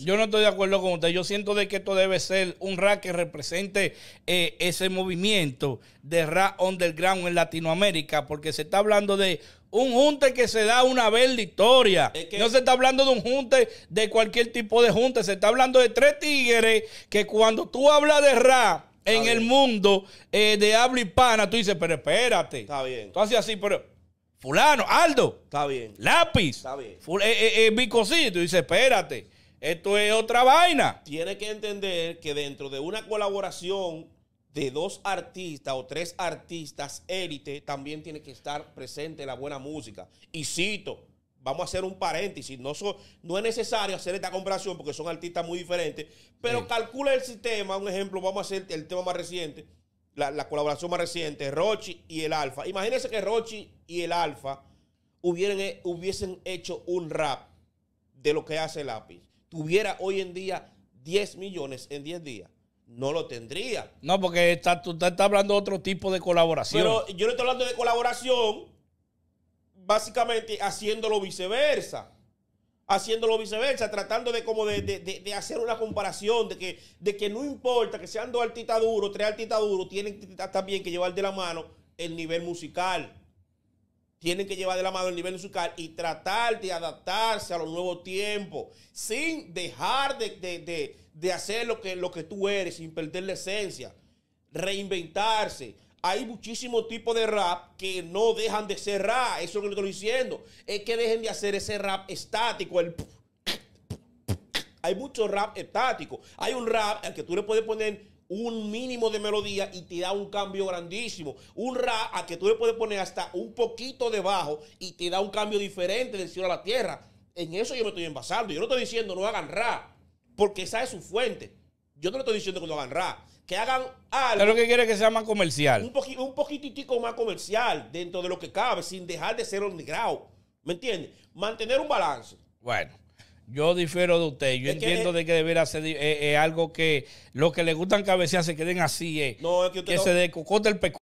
Yo no estoy de acuerdo con usted. Yo siento de que esto debe ser un rap que represente eh, ese movimiento de rap underground en Latinoamérica, porque se está hablando de un junte que se da una vez la historia. No se está hablando de un junte de cualquier tipo de junte. Se está hablando de tres tigres que cuando tú hablas de rap en el mundo eh, de habla hispana, tú dices, pero espérate. Está bien. Tú haces así, pero... Fulano, Aldo. Está bien. Lápiz. Está bien. Mi eh, Tú dices, espérate. Esto es otra vaina. Tiene que entender que dentro de una colaboración de dos artistas o tres artistas élite, también tiene que estar presente la buena música. Y cito, vamos a hacer un paréntesis, no, es necesario hacer esta comparación porque son artistas muy diferentes, pero calcula el sistema, un ejemplo, vamos a hacer el tema más reciente, la, colaboración más reciente, Rochi y el Alfa. Imagínense que Rochi y el Alfa eh, hubiesen hecho un rap de lo que hace Lápiz tuviera hoy en día 10 millones en 10 días, no lo tendría. No, porque está, tú estás hablando de otro tipo de colaboración. Pero yo no estoy hablando de colaboración, básicamente haciéndolo viceversa. Haciéndolo viceversa, tratando de como de, hacer una comparación de que, de que no importa que sean dos artistas duros, tres artistas duros, tienen también que llevar de la mano el nivel musical tienen que llevar de la mano el nivel musical y tratar de adaptarse a los nuevos tiempos sin dejar de, hacer lo que, lo que tú eres, sin perder la esencia, reinventarse. Hay muchísimos tipos de rap que no dejan de ser rap, eso es lo que estoy diciendo. Es que dejen de hacer ese rap estático, el... Hay mucho rap estático. Hay un rap al que tú le puedes poner un mínimo de melodía y te da un cambio grandísimo. Un ra a que tú le puedes poner hasta un poquito debajo y te da un cambio diferente del cielo a la tierra. En eso yo me estoy envasando. Yo no estoy diciendo no hagan ra, porque esa es su fuente. Yo no le estoy diciendo que no hagan ra. Que hagan algo. Pero que quiere que sea más comercial. Un, poquitico más comercial dentro de lo que cabe, sin dejar de ser underground. ¿Me entiendes? Mantener un balance. Bueno. Yo difiero de usted. Yo entiendo que, de que debería ser eh, eh, algo que los que le gustan cabecear se queden así. Eh. que, se el pecado.